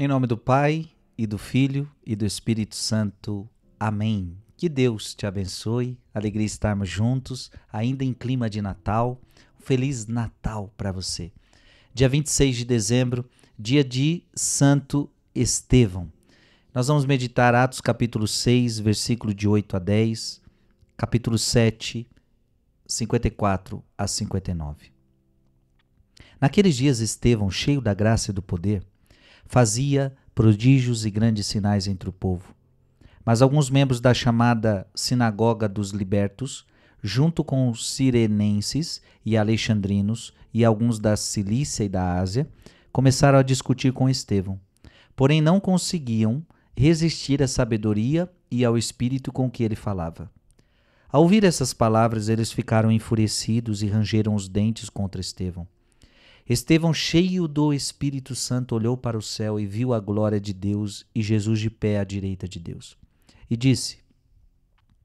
Em nome do Pai e do Filho e do Espírito Santo. Amém. Que Deus te abençoe. Alegria estarmos juntos, ainda em clima de Natal. Feliz Natal para você. Dia 26 de dezembro, dia de Santo Estevão. Nós vamos meditar Atos capítulo 6, versículo de 8 a 10, capítulo 7, 54 a 59. Naqueles dias Estevão, cheio da graça e do poder, fazia prodígios e grandes sinais entre o povo. Mas alguns membros da chamada Sinagoga dos Libertos, junto com os sirenenses e alexandrinos e alguns da Cilícia e da Ásia, começaram a discutir com Estevão. Porém, não conseguiam resistir à sabedoria e ao espírito com que ele falava. Ao ouvir essas palavras, eles ficaram enfurecidos e rangeram os dentes contra Estevão. Estevão, cheio do Espírito Santo, olhou para o céu e viu a glória de Deus e Jesus de pé à direita de Deus. E disse: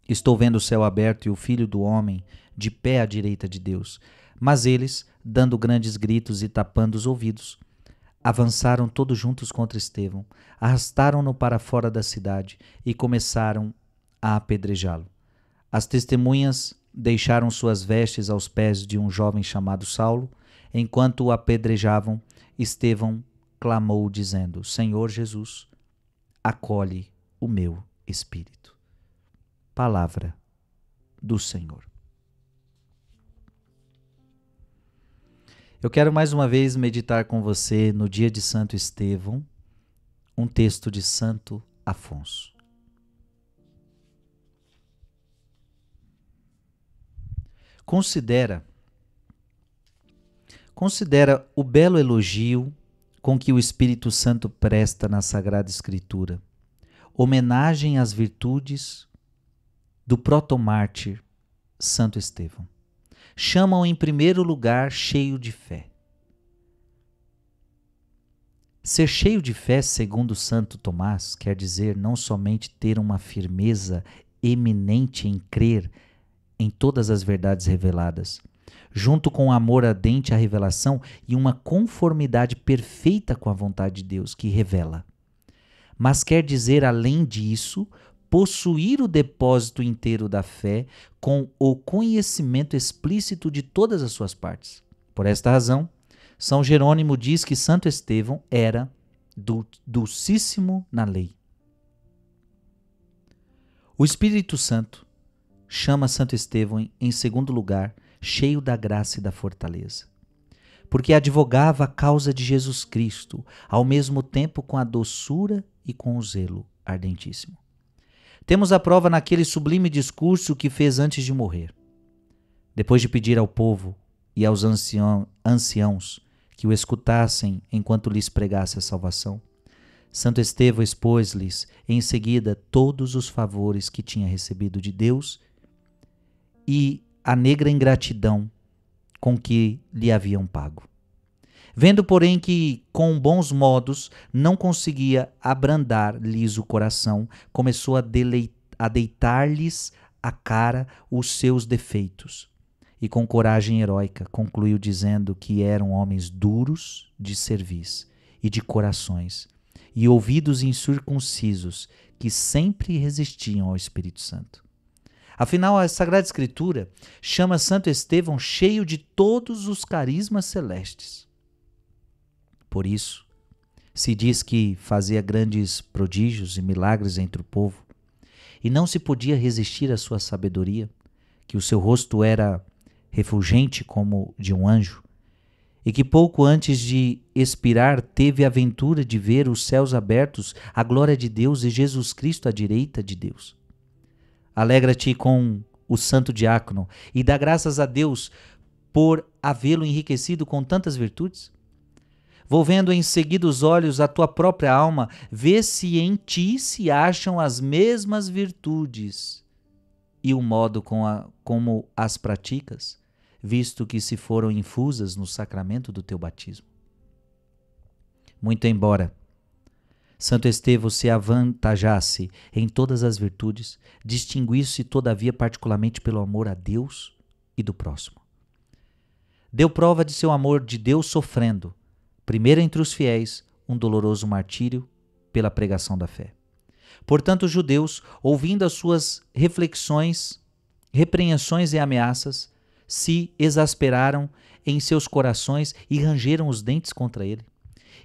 Estou vendo o céu aberto e o filho do homem de pé à direita de Deus. Mas eles, dando grandes gritos e tapando os ouvidos, avançaram todos juntos contra Estevão, arrastaram-no para fora da cidade e começaram a apedrejá-lo. As testemunhas deixaram suas vestes aos pés de um jovem chamado Saulo Enquanto o apedrejavam, Estevão clamou, dizendo: Senhor Jesus, acolhe o meu espírito. Palavra do Senhor. Eu quero mais uma vez meditar com você no dia de Santo Estevão, um texto de Santo Afonso. Considera Considera o belo elogio com que o Espírito Santo presta na Sagrada Escritura, homenagem às virtudes do protomártir Santo Estevão. Chamam em primeiro lugar cheio de fé. Ser cheio de fé, segundo Santo Tomás, quer dizer não somente ter uma firmeza eminente em crer em todas as verdades reveladas, junto com amor ardente à revelação e uma conformidade perfeita com a vontade de Deus que revela. Mas quer dizer, além disso, possuir o depósito inteiro da fé com o conhecimento explícito de todas as suas partes. Por esta razão, São Jerônimo diz que Santo Estevão era dulcíssimo na lei. O Espírito Santo chama Santo Estevão, em segundo lugar, cheio da graça e da fortaleza. Porque advogava a causa de Jesus Cristo, ao mesmo tempo com a doçura e com o zelo ardentíssimo. Temos a prova naquele sublime discurso que fez antes de morrer. Depois de pedir ao povo e aos ancião, anciãos que o escutassem enquanto lhes pregasse a salvação, Santo Estevão expôs-lhes em seguida todos os favores que tinha recebido de Deus e a negra ingratidão com que lhe haviam pago. Vendo, porém, que com bons modos não conseguia abrandar-lhes o coração, começou a, a deitar-lhes à cara os seus defeitos. E com coragem heróica concluiu dizendo que eram homens duros de cerviz e de corações, e ouvidos incircuncisos que sempre resistiam ao Espírito Santo. Afinal, a Sagrada Escritura chama Santo Estevão cheio de todos os carismas celestes. Por isso, se diz que fazia grandes prodígios e milagres entre o povo, e não se podia resistir à sua sabedoria, que o seu rosto era refulgente como de um anjo, e que pouco antes de expirar teve a ventura de ver os céus abertos, a glória de Deus e Jesus Cristo à direita de Deus. Alegra-te com o santo diácono e dá graças a Deus por havê-lo enriquecido com tantas virtudes? Volvendo em seguida os olhos à tua própria alma, vê se em ti se acham as mesmas virtudes e o modo com a, como as praticas, visto que se foram infusas no sacramento do teu batismo. Muito embora Santo Estevão se avantajasse em todas as virtudes, distinguiu-se, todavia, particularmente pelo amor a Deus e do próximo. Deu prova de seu amor de Deus sofrendo, primeiro entre os fiéis, um doloroso martírio pela pregação da fé. Portanto, os judeus, ouvindo as suas reflexões, repreensões e ameaças, se exasperaram em seus corações e rangeram os dentes contra ele.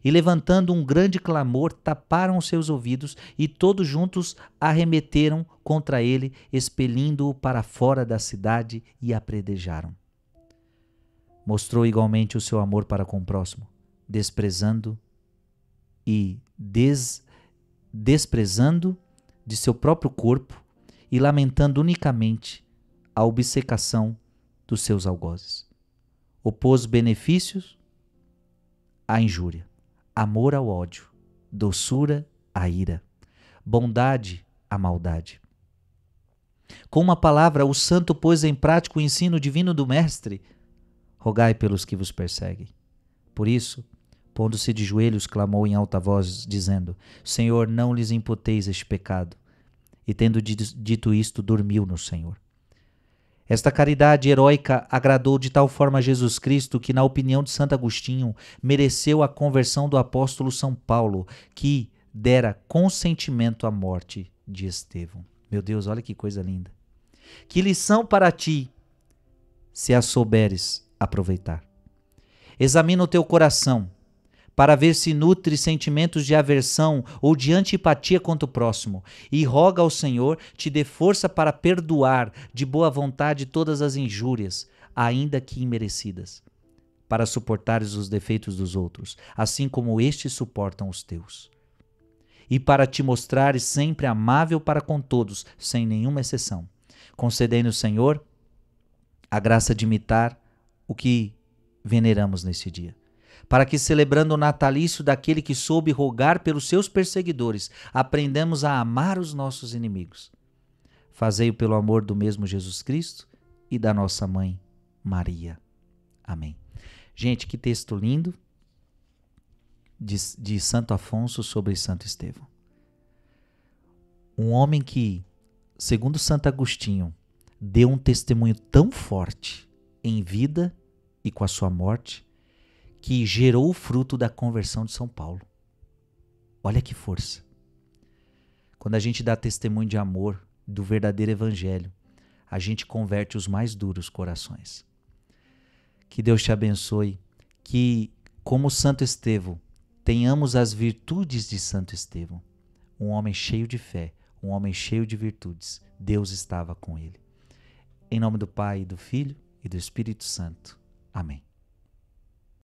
E levantando um grande clamor, taparam seus ouvidos e todos juntos arremeteram contra ele, expelindo-o para fora da cidade e apredejaram. Mostrou igualmente o seu amor para com o próximo, desprezando e des, desprezando de seu próprio corpo e lamentando unicamente a obcecação dos seus algozes. Opôs benefícios à injúria amor ao ódio, doçura à ira, bondade à maldade. Com uma palavra, o santo pôs em prática o ensino divino do Mestre: Rogai pelos que vos perseguem. Por isso, pondo-se de joelhos, clamou em alta voz, dizendo: Senhor, não lhes imputeis este pecado. E tendo dito isto, dormiu no Senhor. Esta caridade heróica agradou de tal forma a Jesus Cristo que, na opinião de Santo Agostinho, mereceu a conversão do apóstolo São Paulo, que dera consentimento à morte de Estevão. Meu Deus, olha que coisa linda. Que lição para ti, se a souberes aproveitar. Examina o teu coração para ver se nutre sentimentos de aversão ou de antipatia contra o próximo, e roga ao Senhor te dê força para perdoar de boa vontade todas as injúrias, ainda que imerecidas, para suportares os defeitos dos outros, assim como estes suportam os teus. E para te mostrares sempre amável para com todos, sem nenhuma exceção. concedendo, nos Senhor, a graça de imitar o que veneramos nesse dia para que, celebrando o natalício daquele que soube rogar pelos seus perseguidores, aprendamos a amar os nossos inimigos. Fazei-o pelo amor do mesmo Jesus Cristo e da nossa mãe, Maria. Amém. Gente, que texto lindo de, de Santo Afonso sobre Santo Estevão. Um homem que, segundo Santo Agostinho, deu um testemunho tão forte em vida e com a sua morte que gerou o fruto da conversão de São Paulo. Olha que força. Quando a gente dá testemunho de amor, do verdadeiro evangelho, a gente converte os mais duros corações. Que Deus te abençoe, que, como Santo Estevão, tenhamos as virtudes de Santo Estevão, um homem cheio de fé, um homem cheio de virtudes. Deus estava com ele. Em nome do Pai, do Filho e do Espírito Santo. Amém.